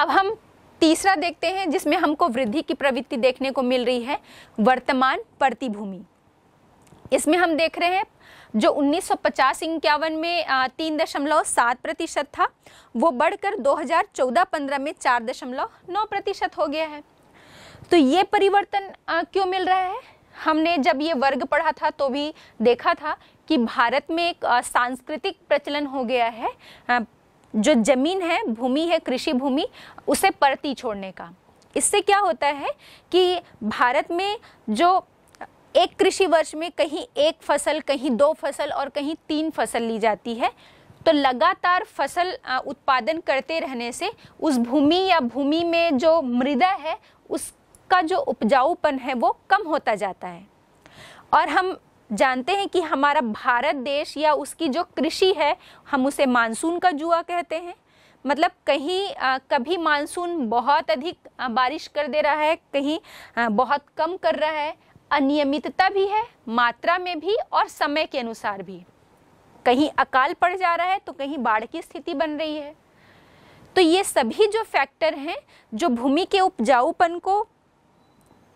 अब हम तीसरा देखते हैं जिसमें हमको वृद्धि की प्रवृत्ति देखने को मिल रही है वर्तमान प्रतिभूमि इसमें हम देख रहे हैं जो उन्नीस सौ पचास इक्यावन में तीन दशमलव सात प्रतिशत था वो बढ़कर 2014-15 में चार दशमलव नौ प्रतिशत हो गया है तो ये परिवर्तन क्यों मिल रहा है हमने जब ये वर्ग पढ़ा था तो भी देखा था कि भारत में एक सांस्कृतिक प्रचलन हो गया है जो जमीन है भूमि है कृषि भूमि उसे परती छोड़ने का इससे क्या होता है कि भारत में जो एक कृषि वर्ष में कहीं एक फसल कहीं दो फसल और कहीं तीन फसल ली जाती है तो लगातार फसल उत्पादन करते रहने से उस भूमि या भूमि में जो मृदा है उसका जो उपजाऊपन है वो कम होता जाता है और हम जानते हैं कि हमारा भारत देश या उसकी जो कृषि है हम उसे मानसून का जुआ कहते हैं मतलब कहीं आ, कभी मानसून बहुत अधिक आ, बारिश कर दे रहा है कहीं आ, बहुत कम कर रहा है अनियमितता भी है मात्रा में भी और समय के अनुसार भी कहीं अकाल पड़ जा रहा है तो कहीं बाढ़ की स्थिति बन रही है तो ये सभी जो फैक्टर हैं जो भूमि के उपजाऊपन को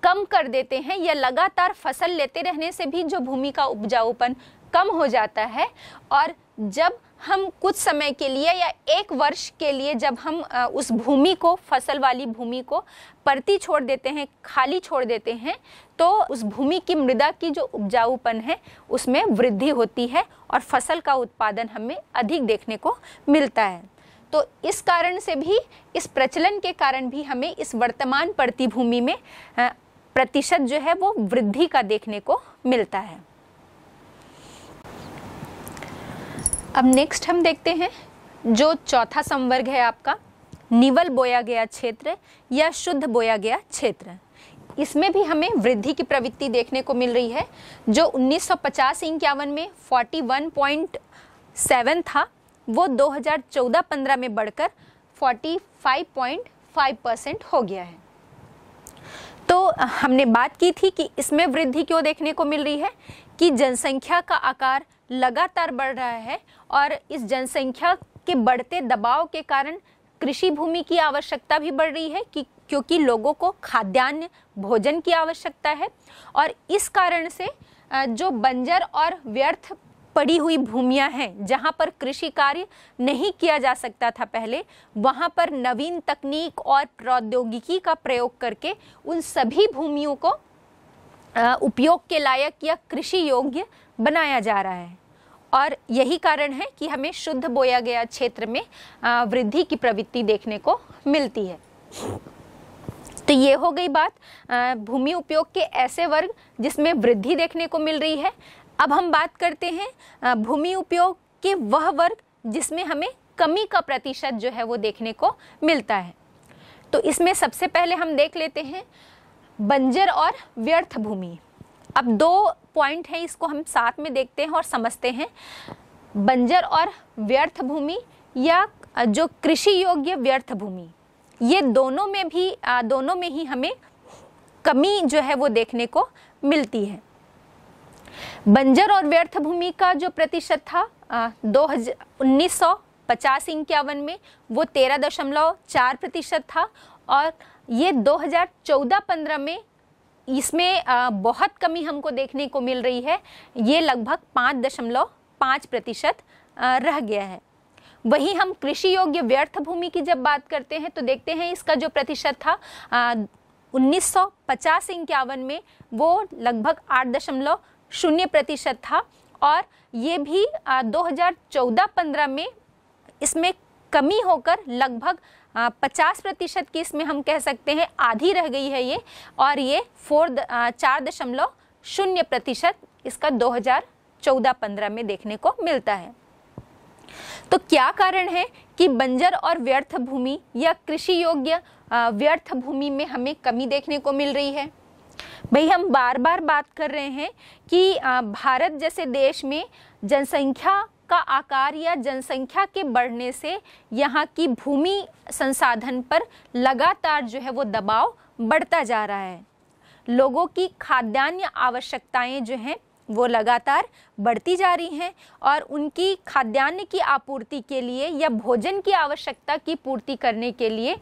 कम कर देते हैं या लगातार फसल लेते रहने से भी जो भूमि का उपजाऊपन कम हो जाता है और जब हम कुछ समय के लिए या एक वर्ष के लिए जब हम उस भूमि को फसल वाली भूमि को परती छोड़ देते हैं खाली छोड़ देते हैं तो उस भूमि की मृदा की जो उपजाऊपन है उसमें वृद्धि होती है और फसल का उत्पादन हमें अधिक देखने को मिलता है तो इस कारण से भी इस प्रचलन के कारण भी हमें इस वर्तमान परती भूमि में प्रतिशत जो है वो वृद्धि का देखने को मिलता है अब नेक्स्ट हम देखते हैं जो चौथा संवर्ग है आपका निवल बोया गया क्षेत्र या शुद्ध बोया गया क्षेत्र इसमें भी हमें वृद्धि की प्रवृत्ति देखने को मिल रही है जो 1950 इक्यावन में 41.7 था वो 2014-15 में बढ़कर 45.5 परसेंट हो गया है तो हमने बात की थी कि इसमें वृद्धि क्यों देखने को मिल रही है कि जनसंख्या का आकार लगातार बढ़ रहा है और इस जनसंख्या के बढ़ते दबाव के कारण कृषि भूमि की आवश्यकता भी बढ़ रही है कि क्योंकि लोगों को खाद्यान्न भोजन की आवश्यकता है और इस कारण से जो बंजर और व्यर्थ पड़ी हुई भूमियां हैं जहां पर कृषि कार्य नहीं किया जा सकता था पहले वहां पर नवीन तकनीक और प्रौद्योगिकी का प्रयोग करके उन सभी भूमियों को उपयोग के लायक या कृषि योग्य बनाया जा रहा है और यही कारण है कि हमें शुद्ध बोया गया क्षेत्र में वृद्धि की प्रवृत्ति देखने को मिलती है तो ये हो गई बात भूमि उपयोग के ऐसे वर्ग जिसमें वृद्धि देखने को मिल रही है अब हम बात करते हैं भूमि उपयोग के वह वर्ग जिसमें हमें कमी का प्रतिशत जो है वो देखने को मिलता है तो इसमें सबसे पहले हम देख लेते हैं बंजर और व्यर्थ भूमि अब दो पॉइंट हैं इसको हम साथ में देखते हैं और समझते हैं बंजर और व्यर्थ भूमि या जो कृषि योग्य व्यर्थ भूमि ये दोनों में भी दोनों में ही हमें कमी जो है वो देखने को मिलती है बंजर और व्यर्थ भूमि का जो प्रतिशत था दो हजार उन्नीस सौ पचास इक्यावन में वो तेरह दशमलव चार प्रतिशत था और ये 2014-15 में इसमें बहुत कमी हमको देखने को मिल रही है ये लगभग पाँच दशमलव पाँच प्रतिशत रह गया है वहीं हम कृषि योग्य व्यर्थ भूमि की जब बात करते हैं तो देखते हैं इसका जो प्रतिशत था उन्नीस सौ इक्यावन में वो लगभग आठ दशमलव शून्य प्रतिशत था और ये भी 2014-15 में इसमें कमी होकर लगभग 50 प्रतिशत की इसमें हम कह सकते हैं आधी रह गई है ये और ये फोर चार दशमलव शून्य प्रतिशत इसका 2014-15 में देखने को मिलता है तो क्या कारण है कि बंजर और व्यर्थ भूमि या कृषि योग्य व्यर्थ भूमि में हमें कमी देखने को मिल रही है भाई हम बार बार बात कर रहे हैं कि भारत जैसे देश में जनसंख्या का आकार या जनसंख्या के बढ़ने से यहाँ की भूमि संसाधन पर लगातार जो है वो दबाव बढ़ता जा रहा है लोगों की खाद्यान्न आवश्यकताएं जो हैं वो लगातार बढ़ती जा रही हैं और उनकी खाद्यान्न की आपूर्ति के लिए या भोजन की आवश्यकता की पूर्ति करने के लिए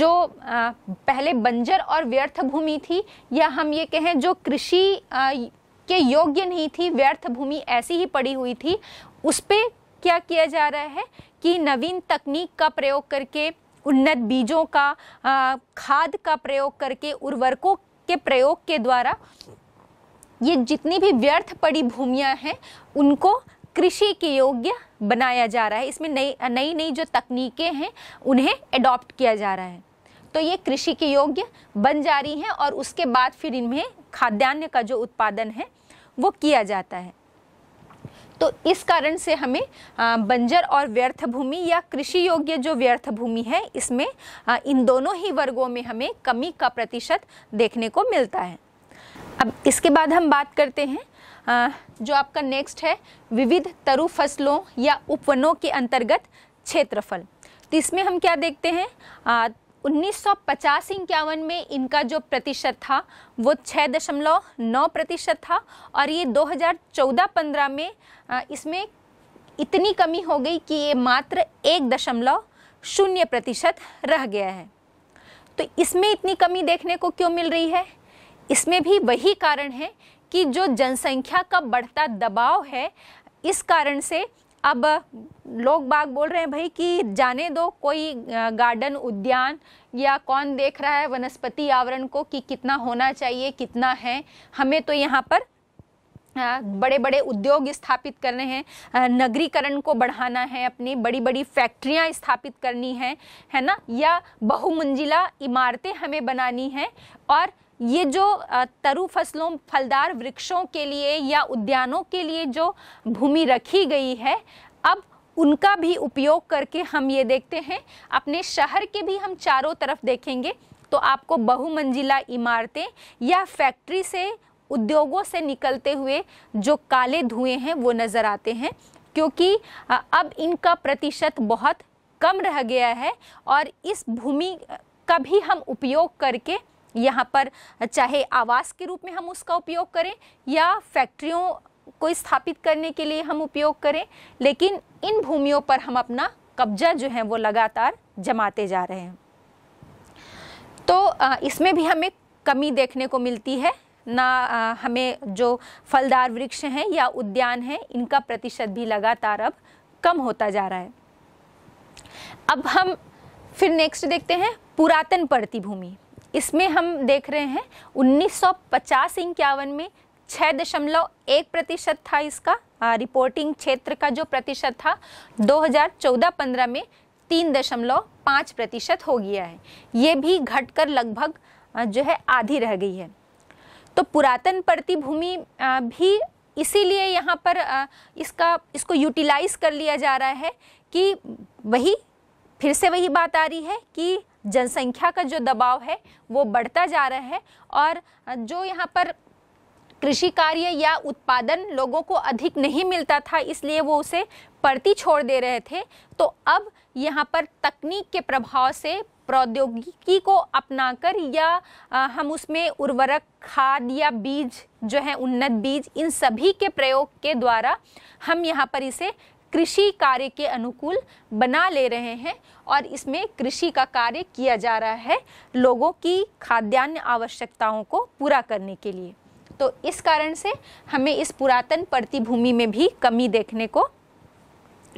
जो पहले बंजर और व्यर्थ भूमि थी या हम ये कहें जो कृषि के योग्य नहीं थी व्यर्थ भूमि ऐसी ही पड़ी हुई थी उस पर क्या किया जा रहा है कि नवीन तकनीक का प्रयोग करके उन्नत बीजों का खाद का प्रयोग करके उर्वरकों के प्रयोग के द्वारा ये जितनी भी व्यर्थ पड़ी भूमियाँ हैं उनको कृषि के योग्य बनाया जा रहा है इसमें नई नई नई जो तकनीकें हैं उन्हें एडॉप्ट किया जा रहा है तो ये कृषि के योग्य बन जा रही हैं और उसके बाद फिर इनमें खाद्यान्न का जो उत्पादन है वो किया जाता है तो इस कारण से हमें बंजर और व्यर्थ भूमि या कृषि योग्य जो व्यर्थ भूमि है इसमें इन दोनों ही वर्गों में हमें कमी का प्रतिशत देखने को मिलता है अब इसके बाद हम बात करते हैं जो आपका नेक्स्ट है विविध तरु फसलों या उपवनों के अंतर्गत क्षेत्रफल तो इसमें हम क्या देखते हैं सौ पचास इक्यावन में इनका जो प्रतिशत था वो छः दशमलव नौ प्रतिशत था और ये 2014-15 में इसमें इतनी कमी हो गई कि ये मात्र एक दशमलव शून्य प्रतिशत रह गया है तो इसमें इतनी कमी देखने को क्यों मिल रही है इसमें भी वही कारण है कि जो जनसंख्या का बढ़ता दबाव है इस कारण से अब लोग बाग बोल रहे हैं भाई कि जाने दो कोई गार्डन उद्यान या कौन देख रहा है वनस्पति आवरण को कि कितना होना चाहिए कितना है हमें तो यहाँ पर बड़े बड़े उद्योग स्थापित करने हैं नगरीकरण को बढ़ाना है अपनी बड़ी बड़ी फैक्ट्रियाँ स्थापित करनी है है ना या बहुमंजिला इमारतें हमें बनानी हैं और ये जो तरु फसलों फलदार वृक्षों के लिए या उद्यानों के लिए जो भूमि रखी गई है अब उनका भी उपयोग करके हम ये देखते हैं अपने शहर के भी हम चारों तरफ देखेंगे तो आपको बहुमंजिला इमारतें या फैक्ट्री से उद्योगों से निकलते हुए जो काले धुएं हैं वो नज़र आते हैं क्योंकि अब इनका प्रतिशत बहुत कम रह गया है और इस भूमि का भी हम उपयोग करके यहाँ पर चाहे आवास के रूप में हम उसका उपयोग करें या फैक्ट्रियों को स्थापित करने के लिए हम उपयोग करें लेकिन इन भूमियों पर हम अपना कब्जा जो है वो लगातार जमाते जा रहे हैं तो इसमें भी हमें कमी देखने को मिलती है ना हमें जो फलदार वृक्ष हैं या उद्यान हैं इनका प्रतिशत भी लगातार अब कम होता जा रहा है अब हम फिर नेक्स्ट देखते हैं पुरातन प्रतिभूमि भूमि इसमें हम देख रहे हैं उन्नीस सौ पचास इक्यावन में छः दशमलव एक प्रतिशत था इसका आ, रिपोर्टिंग क्षेत्र का जो प्रतिशत था 2014-15 में तीन दशमलव पाँच प्रतिशत हो गया है ये भी घटकर लगभग जो है आधी रह गई है तो पुरातन प्रतिभूमि भी इसीलिए यहाँ पर इसका इसको यूटिलाइज कर लिया जा रहा है कि वही फिर से वही बात आ रही है कि जनसंख्या का जो दबाव है वो बढ़ता जा रहा है और जो यहाँ पर कृषि कार्य या उत्पादन लोगों को अधिक नहीं मिलता था इसलिए वो उसे परती छोड़ दे रहे थे तो अब यहाँ पर तकनीक के प्रभाव से प्रौद्योगिकी को अपनाकर या हम उसमें उर्वरक खाद या बीज जो है उन्नत बीज इन सभी के प्रयोग के द्वारा हम यहाँ पर इसे कृषि कार्य के अनुकूल बना ले रहे हैं और इसमें कृषि का कार्य किया जा रहा है लोगों की खाद्यान्न आवश्यकताओं को पूरा करने के लिए तो इस कारण से हमें इस पुरातन प्रतिभूमि में भी कमी देखने को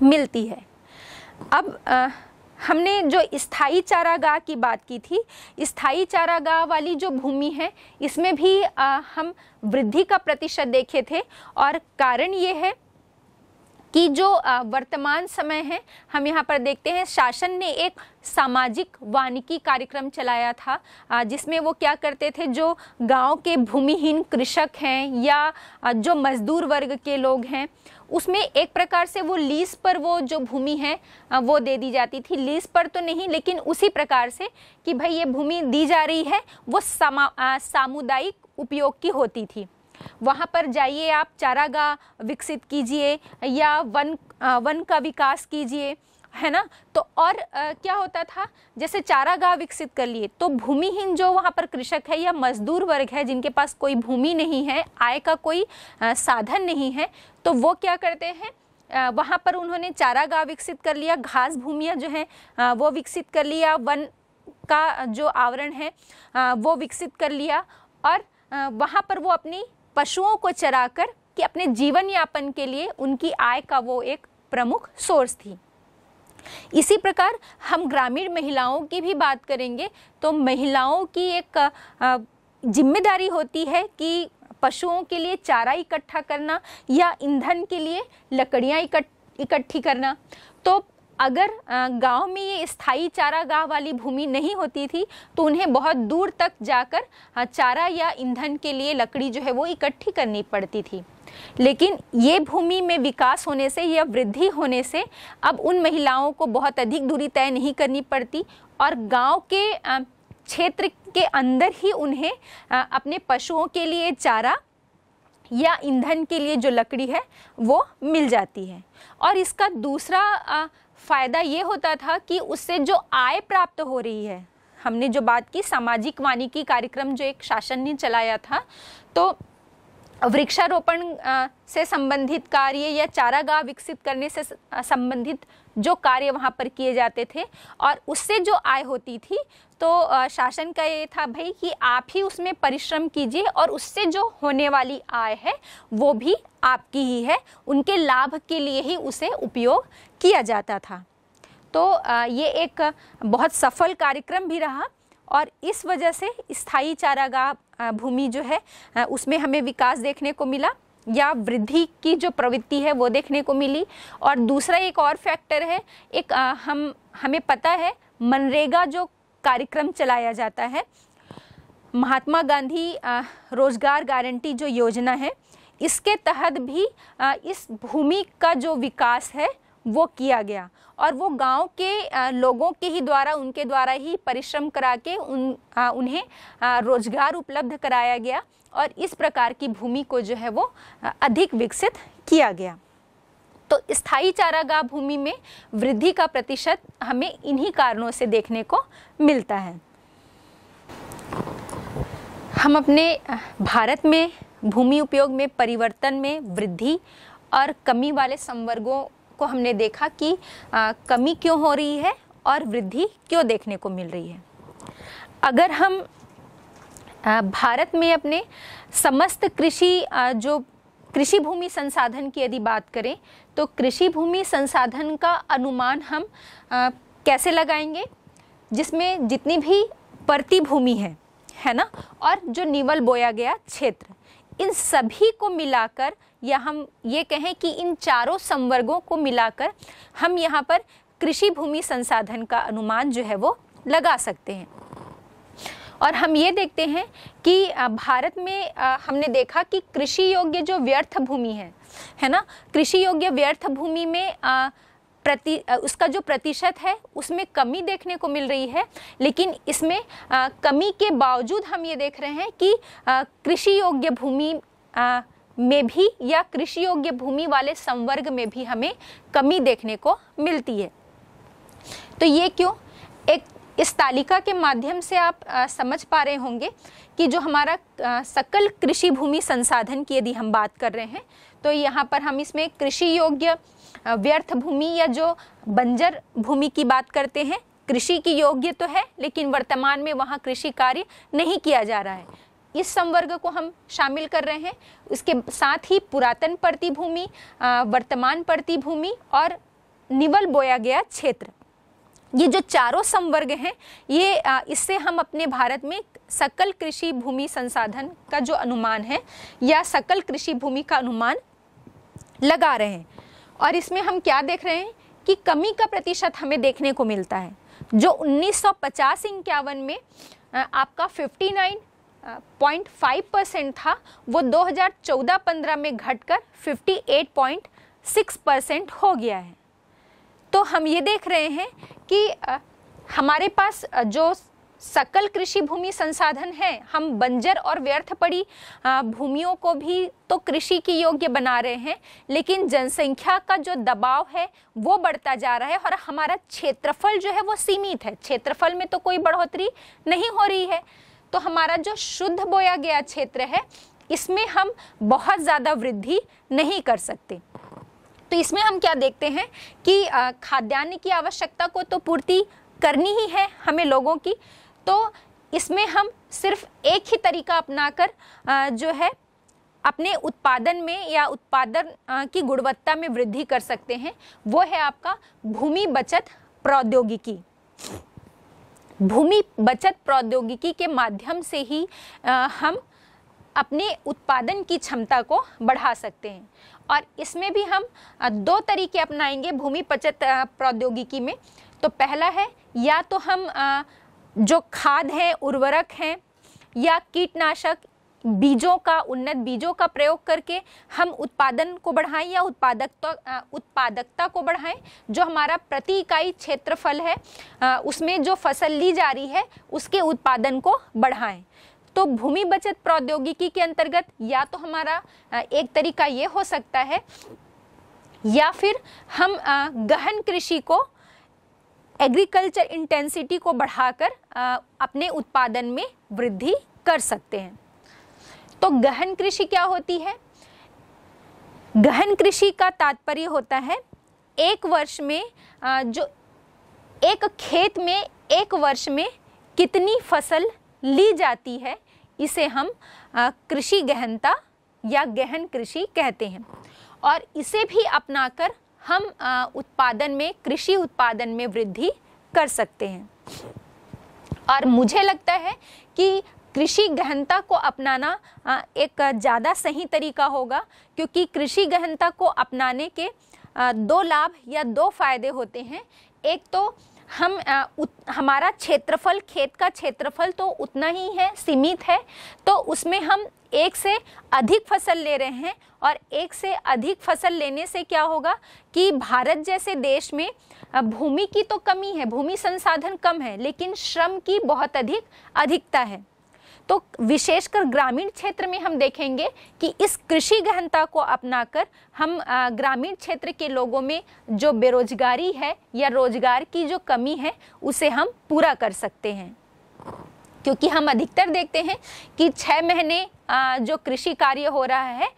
मिलती है अब आ, हमने जो स्थाई चारागाह की बात की थी स्थाई चारागाह वाली जो भूमि है इसमें भी आ, हम वृद्धि का प्रतिशत देखे थे और कारण ये है कि जो वर्तमान समय है हम यहाँ पर देखते हैं शासन ने एक सामाजिक वानिकी कार्यक्रम चलाया था जिसमें वो क्या करते थे जो गांव के भूमिहीन कृषक हैं या जो मजदूर वर्ग के लोग हैं उसमें एक प्रकार से वो लीज पर वो जो भूमि है वो दे दी जाती थी लीज पर तो नहीं लेकिन उसी प्रकार से कि भाई ये भूमि दी जा रही है वो सामुदायिक उपयोग की होती थी वहाँ पर जाइए आप चारागाह विकसित कीजिए या वन वन का विकास कीजिए है ना तो और आ, क्या होता था जैसे चारागाह विकसित कर लिए तो भूमिहीन जो वहाँ पर कृषक है या मजदूर वर्ग है जिनके पास कोई भूमि नहीं है आय का कोई आ, साधन नहीं है तो वो क्या करते हैं वहाँ पर उन्होंने चारागाह विकसित कर लिया घास भूमियाँ जो हैं वो विकसित कर लिया वन का जो आवरण है वो विकसित कर लिया और वहाँ पर वो अपनी पशुओं को चराकर कि अपने जीवन यापन के लिए उनकी आय का वो एक प्रमुख सोर्स थी इसी प्रकार हम ग्रामीण महिलाओं की भी बात करेंगे तो महिलाओं की एक जिम्मेदारी होती है कि पशुओं के लिए चारा इकट्ठा करना या ईंधन के लिए लकड़ियाँ इकट्ठी करना तो अगर गांव में ये स्थायी चारागाह वाली भूमि नहीं होती थी तो उन्हें बहुत दूर तक जाकर चारा या ईंधन के लिए लकड़ी जो है वो इकट्ठी करनी पड़ती थी लेकिन ये भूमि में विकास होने से या वृद्धि होने से अब उन महिलाओं को बहुत अधिक दूरी तय नहीं करनी पड़ती और गांव के क्षेत्र के अंदर ही उन्हें अपने पशुओं के लिए चारा या ईंधन के लिए जो लकड़ी है वो मिल जाती है और इसका दूसरा फ़ायदा ये होता था कि उससे जो आय प्राप्त हो रही है हमने जो बात की सामाजिक वानिकी कार्यक्रम जो एक शासन ने चलाया था तो वृक्षारोपण से संबंधित कार्य या चारागाह विकसित करने से संबंधित जो कार्य वहाँ पर किए जाते थे और उससे जो आय होती थी तो शासन का ये था भाई कि आप ही उसमें परिश्रम कीजिए और उससे जो होने वाली आय है वो भी आपकी ही है उनके लाभ के लिए ही उसे उपयोग किया जाता था तो ये एक बहुत सफल कार्यक्रम भी रहा और इस वजह से स्थाई चारागाह भूमि जो है उसमें हमें विकास देखने को मिला या वृद्धि की जो प्रवृत्ति है वो देखने को मिली और दूसरा एक और फैक्टर है एक आ, हम हमें पता है मनरेगा जो कार्यक्रम चलाया जाता है महात्मा गांधी आ, रोजगार गारंटी जो योजना है इसके तहत भी आ, इस भूमि का जो विकास है वो किया गया और वो गांव के लोगों के ही द्वारा उनके द्वारा ही परिश्रम करा के उन उन्हें रोजगार उपलब्ध कराया गया और इस प्रकार की भूमि को जो है वो अधिक विकसित किया गया तो स्थायी चारागाह भूमि में वृद्धि का प्रतिशत हमें इन्हीं कारणों से देखने को मिलता है हम अपने भारत में भूमि उपयोग में परिवर्तन में वृद्धि और कमी वाले संवर्गों को हमने देखा कि आ, कमी क्यों हो रही है और वृद्धि क्यों देखने को मिल रही है अगर हम भारत में अपने समस्त कृषि जो कृषि भूमि संसाधन की यदि बात करें तो कृषि भूमि संसाधन का अनुमान हम कैसे लगाएंगे जिसमें जितनी भी परती भूमि है है ना और जो निवल बोया गया क्षेत्र इन सभी को मिलाकर या हम ये कहें कि इन चारों संवर्गों को मिलाकर हम यहाँ पर कृषि भूमि संसाधन का अनुमान जो है वो लगा सकते हैं और हम ये देखते हैं कि भारत में हमने देखा कि कृषि योग्य जो व्यर्थ भूमि है है ना कृषि योग्य व्यर्थ भूमि में प्रति उसका जो प्रतिशत है उसमें कमी देखने को मिल रही है लेकिन इसमें आ, कमी के बावजूद हम ये देख रहे हैं कि कृषि योग्य भूमि में भी या कृषि योग्य भूमि वाले संवर्ग में भी हमें कमी देखने को मिलती है तो ये क्यों एक इस तालिका के माध्यम से आप आ, समझ पा रहे होंगे कि जो हमारा आ, सकल कृषि भूमि संसाधन की यदि हम बात कर रहे हैं तो यहाँ पर हम इसमें कृषि योग्य व्यर्थ भूमि या जो बंजर भूमि की बात करते हैं कृषि की योग्य तो है लेकिन वर्तमान में वहाँ कृषि कार्य नहीं किया जा रहा है इस संवर्ग को हम शामिल कर रहे हैं इसके साथ ही पुरातन प्रतिभूमि वर्तमान प्रतिभूमि और निवल बोया गया क्षेत्र ये जो चारों संवर्ग हैं ये इससे हम अपने भारत में सकल कृषि भूमि संसाधन का जो अनुमान है या सकल कृषि भूमि का अनुमान लगा रहे हैं और इसमें हम क्या देख रहे हैं कि कमी का प्रतिशत हमें देखने को मिलता है जो उन्नीस सौ इक्यावन में आपका 59.5 परसेंट था वो 2014-15 में घटकर 58.6 परसेंट हो गया है तो हम ये देख रहे हैं कि हमारे पास जो सकल कृषि भूमि संसाधन है हम बंजर और व्यर्थ पड़ी भूमियों को भी तो कृषि की योग्य बना रहे हैं लेकिन जनसंख्या का जो दबाव है वो बढ़ता जा रहा है और हमारा क्षेत्रफल जो है वो सीमित है क्षेत्रफल में तो कोई बढ़ोतरी नहीं हो रही है तो हमारा जो शुद्ध बोया गया क्षेत्र है इसमें हम बहुत ज़्यादा वृद्धि नहीं कर सकते तो इसमें हम क्या देखते हैं कि खाद्यान्न की आवश्यकता को तो पूर्ति करनी ही है हमें लोगों की तो इसमें हम सिर्फ एक ही तरीका अपनाकर जो है अपने उत्पादन में या उत्पादन की गुणवत्ता में वृद्धि कर सकते हैं वो है आपका भूमि बचत प्रौद्योगिकी भूमि बचत प्रौद्योगिकी के माध्यम से ही हम अपने उत्पादन की क्षमता को बढ़ा सकते हैं और इसमें भी हम दो तरीके अपनाएंगे भूमि बचत प्रौद्योगिकी में तो पहला है या तो हम जो खाद है उर्वरक हैं या कीटनाशक बीजों का उन्नत बीजों का प्रयोग करके हम उत्पादन को बढ़ाएं या उत्पादकता उत्पादकता को बढ़ाएं जो हमारा प्रति इकाई क्षेत्रफल है उसमें जो फसल ली जा रही है उसके उत्पादन को बढ़ाएं तो भूमि बचत प्रौद्योगिकी के अंतर्गत या तो हमारा एक तरीका ये हो सकता है या फिर हम गहन कृषि को एग्रीकल्चर इंटेंसिटी को बढ़ाकर अपने उत्पादन में वृद्धि कर सकते हैं तो गहन कृषि क्या होती है गहन कृषि का तात्पर्य होता है एक वर्ष में जो एक खेत में एक वर्ष में कितनी फसल ली जाती है इसे हम कृषि गहनता या गहन कृषि कहते हैं और इसे भी अपनाकर हम उत्पादन में कृषि उत्पादन में वृद्धि कर सकते हैं और मुझे लगता है कि कृषि गहनता को अपनाना एक ज़्यादा सही तरीका होगा क्योंकि कृषि गहनता को अपनाने के दो लाभ या दो फायदे होते हैं एक तो हम आ, उत, हमारा क्षेत्रफल खेत का क्षेत्रफल तो उतना ही है सीमित है तो उसमें हम एक से अधिक फसल ले रहे हैं और एक से अधिक फसल लेने से क्या होगा कि भारत जैसे देश में भूमि की तो कमी है भूमि संसाधन कम है लेकिन श्रम की बहुत अधिक अधिकता है तो विशेषकर ग्रामीण क्षेत्र में हम देखेंगे कि इस कृषि गहनता को अपनाकर हम ग्रामीण क्षेत्र के लोगों में जो बेरोजगारी है या रोजगार की जो कमी है उसे हम पूरा कर सकते हैं क्योंकि हम अधिकतर देखते हैं कि छः महीने जो कृषि कार्य हो रहा है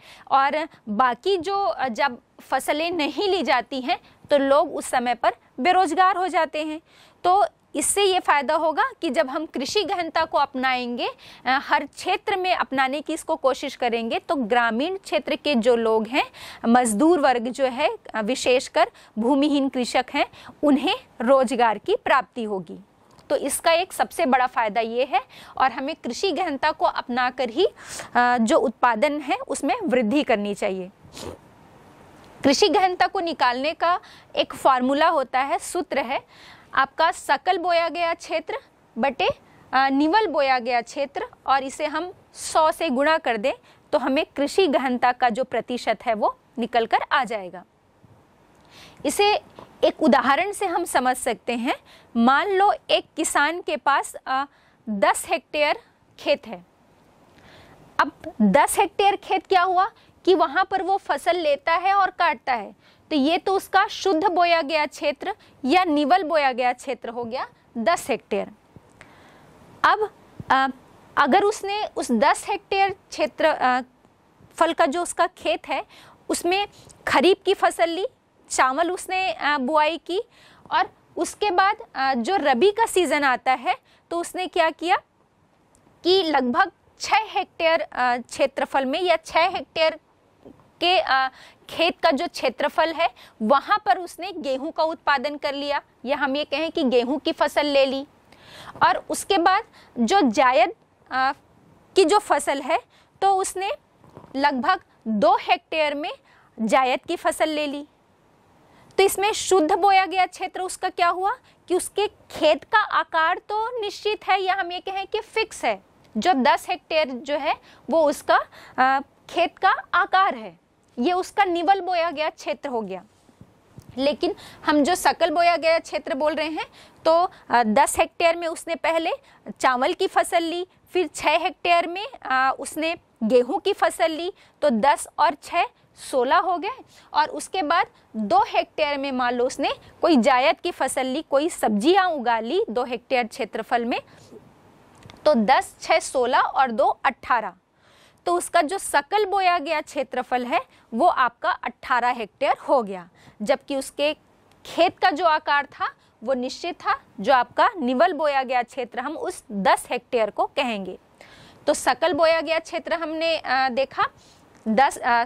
और बाकी जो जब फसलें नहीं ली जाती हैं तो लोग उस समय पर बेरोजगार हो जाते हैं तो इससे ये फ़ायदा होगा कि जब हम कृषि गहनता को अपनाएंगे हर क्षेत्र में अपनाने की इसको कोशिश करेंगे तो ग्रामीण क्षेत्र के जो लोग हैं मजदूर वर्ग जो है विशेषकर भूमिहीन कृषक हैं उन्हें रोजगार की प्राप्ति होगी तो इसका एक सबसे बड़ा फ़ायदा ये है और हमें कृषि गहनता को अपना कर ही जो उत्पादन है उसमें वृद्धि करनी चाहिए कृषि गहनता को निकालने का एक फार्मूला होता है सूत्र है आपका सकल बोया गया क्षेत्र बटे निवल बोया गया क्षेत्र और इसे हम सौ से गुणा कर दें तो हमें कृषि गहनता का जो प्रतिशत है वो निकल कर आ जाएगा इसे एक उदाहरण से हम समझ सकते हैं मान लो एक किसान के पास आ, दस हेक्टेयर खेत है अब दस हेक्टेयर खेत क्या हुआ कि वहां पर वो फसल लेता है और काटता है तो ये तो उसका शुद्ध बोया गया क्षेत्र या निवल बोया गया क्षेत्र हो गया दस हेक्टेयर अब आ, अगर उसने उस दस हेक्टेयर क्षेत्र फल का जो उसका खेत है उसमें खरीफ की फसल ली चावल उसने बुआई की और उसके बाद आ, जो रबी का सीज़न आता है तो उसने क्या किया कि लगभग छः हेक्टेयर क्षेत्रफल में या छः हेक्टेयर के आ, खेत का जो क्षेत्रफल है वहाँ पर उसने गेहूं का उत्पादन कर लिया या हम ये कहें कि गेहूं की फसल ले ली और उसके बाद जो जायद आ, की जो फसल है तो उसने लगभग दो हेक्टेयर में जायद की फसल ले ली तो इसमें शुद्ध बोया गया क्षेत्र उसका क्या हुआ कि उसके खेत का आकार तो निश्चित है या हम ये कहें कि फिक्स है जो 10 हेक्टेयर जो है वो उसका आ, खेत का आकार है ये उसका निवल बोया गया क्षेत्र हो गया लेकिन हम जो सकल बोया गया क्षेत्र बोल रहे हैं तो दस हेक्टेयर में उसने पहले चावल की फसल ली फिर छः हेक्टेयर में उसने गेहूं की फसल ली तो दस और छः सोलह हो गए और उसके बाद दो हेक्टेयर में मान लो उसने कोई जायद की फसल ली कोई सब्जियां उगा ली दो हेक्टेयर क्षेत्रफल में तो दस छः सोलह और दो अट्ठारह तो उसका जो सकल बोया गया क्षेत्रफल है वो आपका 18 हेक्टेयर हो गया जबकि उसके खेत का जो आकार था वो निश्चित था जो आपका निवल बोया गया क्षेत्र हम उस 10 हेक्टेयर को कहेंगे तो सकल बोया गया क्षेत्र हमने आ, देखा दस आ,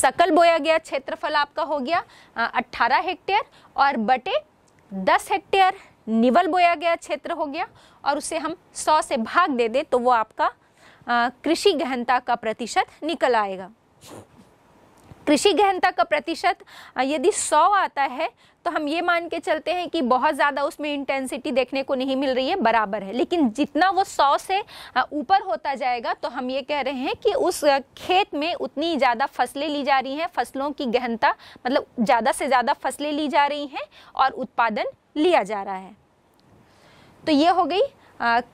सकल बोया गया क्षेत्रफल आपका हो गया अट्ठारह हेक्टेयर और बटे दस हेक्टेयर निवल बोया गया क्षेत्र हो गया और उसे हम सौ से भाग दे दे तो वो आपका कृषि गहनता का प्रतिशत निकल आएगा कृषि गहनता का प्रतिशत यदि 100 आता है तो हम ये मान के चलते हैं कि बहुत ज़्यादा उसमें इंटेंसिटी देखने को नहीं मिल रही है बराबर है लेकिन जितना वो 100 से ऊपर होता जाएगा तो हम ये कह रहे हैं कि उस खेत में उतनी ज़्यादा फसलें ली जा रही हैं फसलों की गहनता मतलब ज़्यादा से ज़्यादा फसलें ली जा रही हैं और उत्पादन लिया जा रहा है तो ये हो गई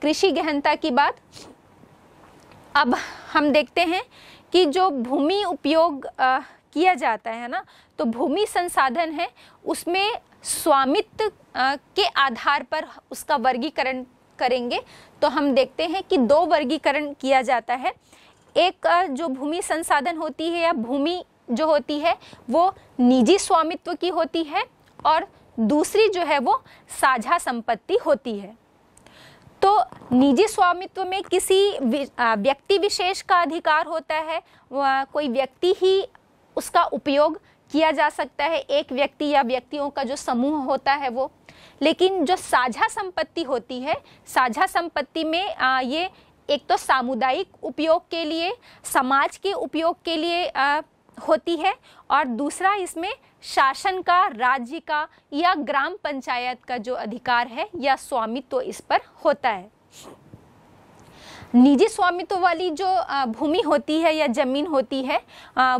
कृषि गहनता की बात अब हम देखते हैं कि जो भूमि उपयोग किया जाता है ना तो भूमि संसाधन है उसमें स्वामित्व के आधार पर उसका वर्गीकरण करेंगे तो हम देखते हैं कि दो वर्गीकरण किया जाता है एक जो भूमि संसाधन होती है या भूमि जो होती है वो निजी स्वामित्व की होती है और दूसरी जो है वो साझा संपत्ति होती है तो निजी स्वामित्व में किसी व्यक्ति विशेष का अधिकार होता है कोई व्यक्ति ही उसका उपयोग किया जा सकता है एक व्यक्ति या व्यक्तियों का जो समूह होता है वो लेकिन जो साझा संपत्ति होती है साझा संपत्ति में आ, ये एक तो सामुदायिक उपयोग के लिए समाज के उपयोग के लिए आ, होती है और दूसरा इसमें शासन का राज्य का या ग्राम पंचायत का जो अधिकार है या स्वामित्व तो इस पर होता है निजी स्वामित्व तो वाली जो भूमि होती है या जमीन होती है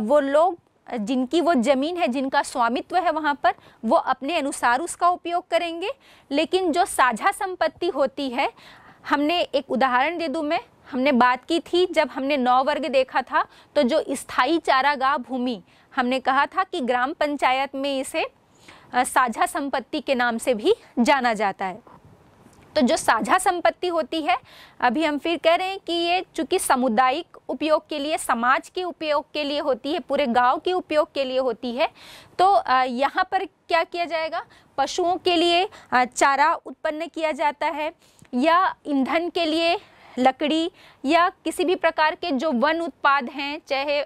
वो लोग जिनकी वो ज़मीन है जिनका स्वामित्व है वहाँ पर वो अपने अनुसार उसका उपयोग करेंगे लेकिन जो साझा संपत्ति होती है हमने एक उदाहरण दे दूँ मैं हमने बात की थी जब हमने नौ वर्ग देखा था तो जो स्थाई चारागाह भूमि हमने कहा था कि ग्राम पंचायत में इसे साझा संपत्ति के नाम से भी जाना जाता है तो जो साझा संपत्ति होती है अभी हम फिर कह रहे हैं कि ये चूंकि सामुदायिक उपयोग के लिए समाज के उपयोग के लिए होती है पूरे गांव के उपयोग के लिए होती है तो यहाँ पर क्या किया जाएगा पशुओं के लिए चारा उत्पन्न किया जाता है या ईंधन के लिए लकड़ी या किसी भी प्रकार के जो वन उत्पाद हैं चाहे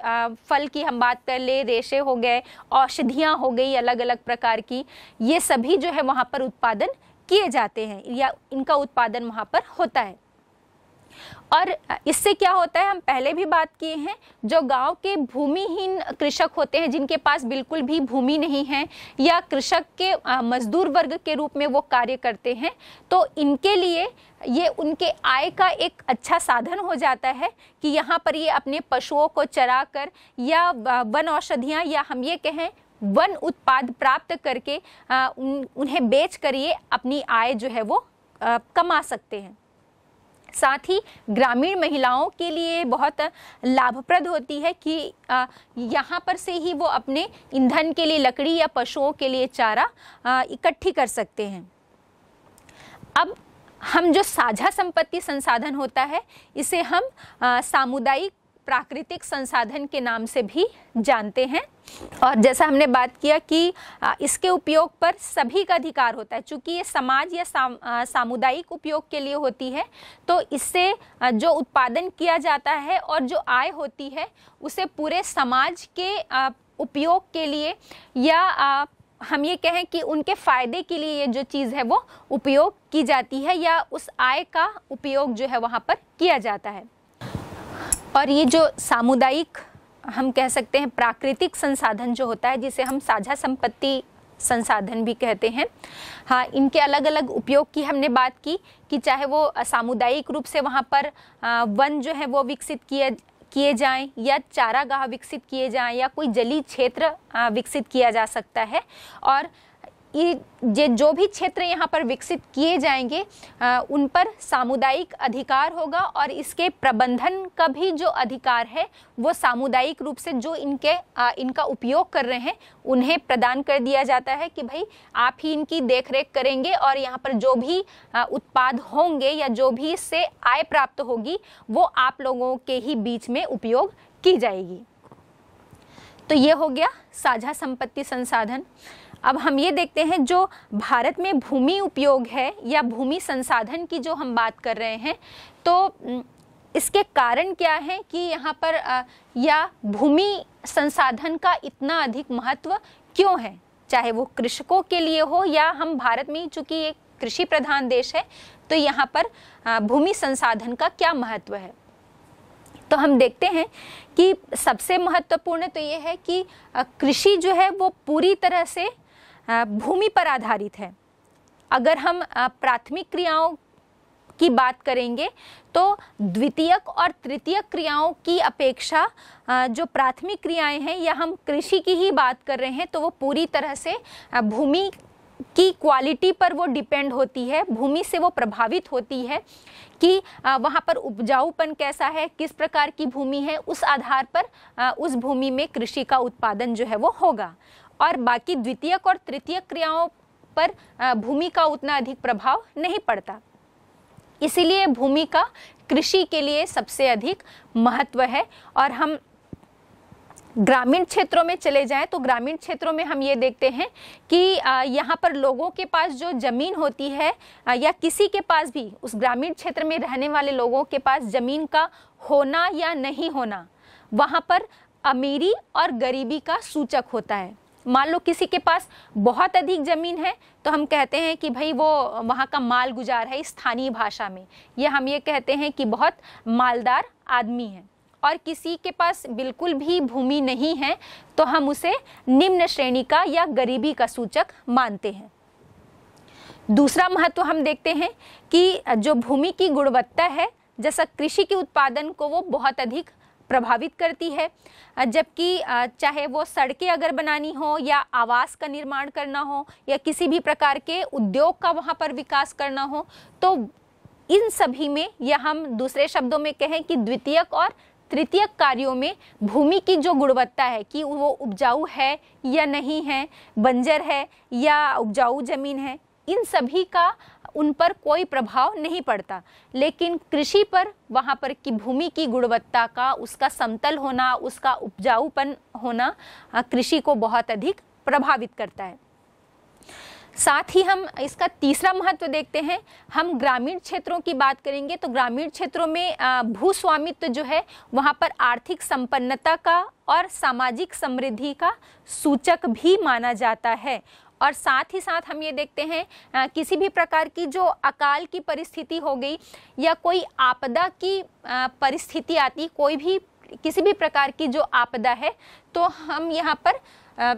फल की हम बात कर ले रेशे हो गए औषधियाँ हो गई अलग अलग प्रकार की ये सभी जो है वहाँ पर उत्पादन किए जाते हैं या इनका उत्पादन वहाँ पर होता है और इससे क्या होता है हम पहले भी बात किए हैं जो गांव के भूमिहीन कृषक होते हैं जिनके पास बिल्कुल भी भूमि नहीं है या कृषक के मजदूर वर्ग के रूप में वो कार्य करते हैं तो इनके लिए ये उनके आय का एक अच्छा साधन हो जाता है कि यहाँ पर ये अपने पशुओं को चरा कर या वन औषधियाँ या हम ये कहें वन उत्पाद प्राप्त करके उन, उन्हें बेच कर ये अपनी आय जो है वो कमा सकते हैं साथ ही ग्रामीण महिलाओं के लिए बहुत लाभप्रद होती है कि यहाँ पर से ही वो अपने ईंधन के लिए लकड़ी या पशुओं के लिए चारा इकट्ठी कर सकते हैं अब हम जो साझा संपत्ति संसाधन होता है इसे हम सामुदायिक प्राकृतिक संसाधन के नाम से भी जानते हैं और जैसा हमने बात किया कि इसके उपयोग पर सभी का अधिकार होता है चूंकि ये समाज या साम, सामुदायिक उपयोग के लिए होती है तो इससे जो उत्पादन किया जाता है और जो आय होती है उसे पूरे समाज के उपयोग के लिए या हम ये कहें कि उनके फ़ायदे के लिए ये जो चीज़ है वो उपयोग की जाती है या उस आय का उपयोग जो है वहाँ पर किया जाता है और ये जो सामुदायिक हम कह सकते हैं प्राकृतिक संसाधन जो होता है जिसे हम साझा संपत्ति संसाधन भी कहते हैं हाँ इनके अलग अलग उपयोग की हमने बात की कि चाहे वो सामुदायिक रूप से वहाँ पर वन जो है वो विकसित किए किए जाएं या चारागाह विकसित किए जाएं या कोई जली क्षेत्र विकसित किया जा सकता है और ये जो भी क्षेत्र यहाँ पर विकसित किए जाएंगे आ, उन पर सामुदायिक अधिकार होगा और इसके प्रबंधन का भी जो अधिकार है वो सामुदायिक रूप से जो इनके आ, इनका उपयोग कर रहे हैं उन्हें प्रदान कर दिया जाता है कि भाई आप ही इनकी देखरेख करेंगे और यहाँ पर जो भी आ, उत्पाद होंगे या जो भी इससे आय प्राप्त होगी वो आप लोगों के ही बीच में उपयोग की जाएगी तो ये हो गया साझा संपत्ति संसाधन अब हम ये देखते हैं जो भारत में भूमि उपयोग है या भूमि संसाधन की जो हम बात कर रहे हैं तो इसके कारण क्या है कि यहाँ पर या भूमि संसाधन का इतना अधिक महत्व क्यों है चाहे वो कृषकों के लिए हो या हम भारत में चूंकि एक कृषि प्रधान देश है तो यहाँ पर भूमि संसाधन का क्या महत्व है तो हम देखते हैं कि सबसे महत्वपूर्ण तो ये है कि कृषि जो है वो पूरी तरह से भूमि पर आधारित है अगर हम प्राथमिक क्रियाओं की बात करेंगे तो द्वितीयक और तृतीयक क्रियाओं की अपेक्षा जो प्राथमिक क्रियाएं हैं या हम कृषि की ही बात कर रहे हैं तो वो पूरी तरह से भूमि की क्वालिटी पर वो डिपेंड होती है भूमि से वो प्रभावित होती है कि वहाँ पर उपजाऊपन कैसा है किस प्रकार की भूमि है उस आधार पर उस भूमि में कृषि का उत्पादन जो है वो होगा और बाकी द्वितीयक और तृतीय क्रियाओं पर भूमि का उतना अधिक प्रभाव नहीं पड़ता इसीलिए भूमि का कृषि के लिए सबसे अधिक महत्व है और हम ग्रामीण क्षेत्रों में चले जाएं तो ग्रामीण क्षेत्रों में हम ये देखते हैं कि यहाँ पर लोगों के पास जो ज़मीन होती है या किसी के पास भी उस ग्रामीण क्षेत्र में रहने वाले लोगों के पास ज़मीन का होना या नहीं होना वहाँ पर अमीरी और गरीबी का सूचक होता है मान लो किसी के पास बहुत अधिक ज़मीन है तो हम कहते हैं कि भाई वो वहाँ का माल गुजार है स्थानीय भाषा में यह हम ये कहते हैं कि बहुत मालदार आदमी है और किसी के पास बिल्कुल भी भूमि नहीं है तो हम उसे निम्न श्रेणी का या गरीबी का सूचक मानते हैं दूसरा महत्व हम देखते हैं कि जो भूमि की गुणवत्ता है जैसा कृषि के उत्पादन को वो बहुत अधिक प्रभावित करती है जबकि चाहे वो सड़कें अगर बनानी हो या आवास का निर्माण करना हो या किसी भी प्रकार के उद्योग का वहाँ पर विकास करना हो तो इन सभी में या हम दूसरे शब्दों में कहें कि द्वितीयक और तृतीय कार्यों में भूमि की जो गुणवत्ता है कि वो उपजाऊ है या नहीं है बंजर है या उपजाऊ जमीन है इन सभी का उन पर कोई प्रभाव नहीं पड़ता लेकिन कृषि पर वहाँ पर की भूमि की गुणवत्ता का उसका समतल होना उसका उपजाऊपन होना कृषि को बहुत अधिक प्रभावित करता है साथ ही हम इसका तीसरा महत्व देखते हैं हम ग्रामीण क्षेत्रों की बात करेंगे तो ग्रामीण क्षेत्रों में भूस्वामित्व जो है वहाँ पर आर्थिक संपन्नता का और सामाजिक समृद्धि का सूचक भी माना जाता है और साथ ही साथ हम ये देखते हैं आ, किसी भी प्रकार की जो अकाल की परिस्थिति हो गई या कोई आपदा की परिस्थिति आती कोई भी किसी भी प्रकार की जो आपदा है तो हम यहाँ पर आ,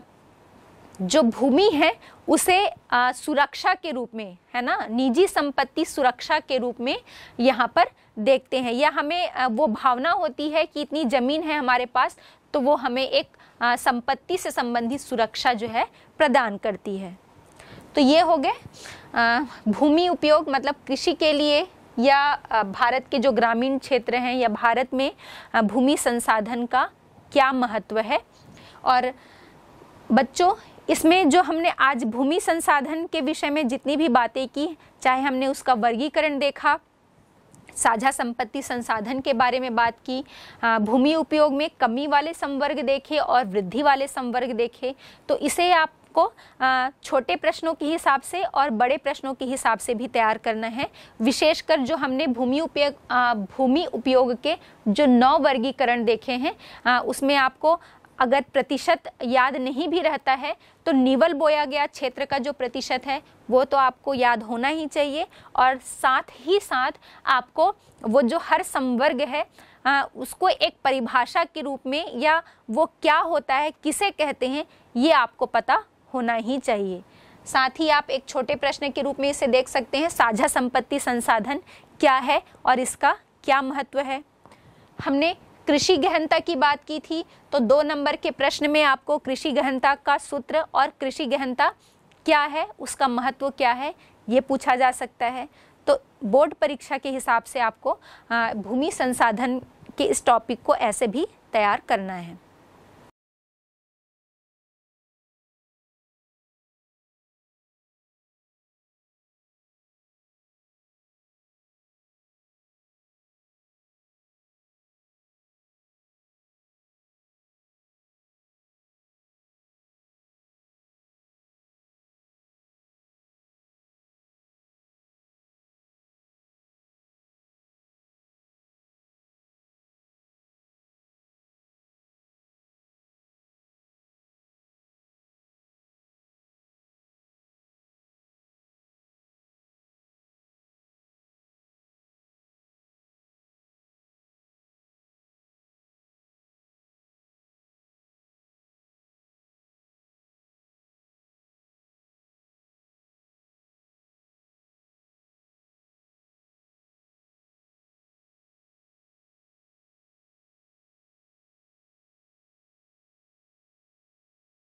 जो भूमि है उसे आ, सुरक्षा के रूप में है ना निजी संपत्ति सुरक्षा के रूप में यहाँ पर देखते हैं या हमें आ, वो भावना होती है कि इतनी ज़मीन है हमारे पास तो वो हमें एक संपत्ति से संबंधित सुरक्षा जो है प्रदान करती है तो ये हो गए भूमि उपयोग मतलब कृषि के लिए या भारत के जो ग्रामीण क्षेत्र हैं या भारत में भूमि संसाधन का क्या महत्व है और बच्चों इसमें जो हमने आज भूमि संसाधन के विषय में जितनी भी बातें की चाहे हमने उसका वर्गीकरण देखा साझा संपत्ति संसाधन के बारे में बात की भूमि उपयोग में कमी वाले संवर्ग देखे और वृद्धि वाले संवर्ग देखे तो इसे आप को छोटे प्रश्नों के हिसाब से और बड़े प्रश्नों के हिसाब से भी तैयार करना है विशेषकर जो हमने भूमि उपयोग भूमि उपयोग के जो नौ वर्गीकरण देखे हैं उसमें आपको अगर प्रतिशत याद नहीं भी रहता है तो निवल बोया गया क्षेत्र का जो प्रतिशत है वो तो आपको याद होना ही चाहिए और साथ ही साथ आपको वो जो हर संवर्ग है आ, उसको एक परिभाषा के रूप में या वो क्या होता है किसे कहते हैं ये आपको पता होना ही चाहिए साथ ही आप एक छोटे प्रश्न के रूप में इसे देख सकते हैं साझा संपत्ति संसाधन क्या है और इसका क्या महत्व है हमने कृषि गहनता की बात की थी तो दो नंबर के प्रश्न में आपको कृषि गहनता का सूत्र और कृषि गहनता क्या है उसका महत्व क्या है ये पूछा जा सकता है तो बोर्ड परीक्षा के हिसाब से आपको भूमि संसाधन के इस टॉपिक को ऐसे भी तैयार करना है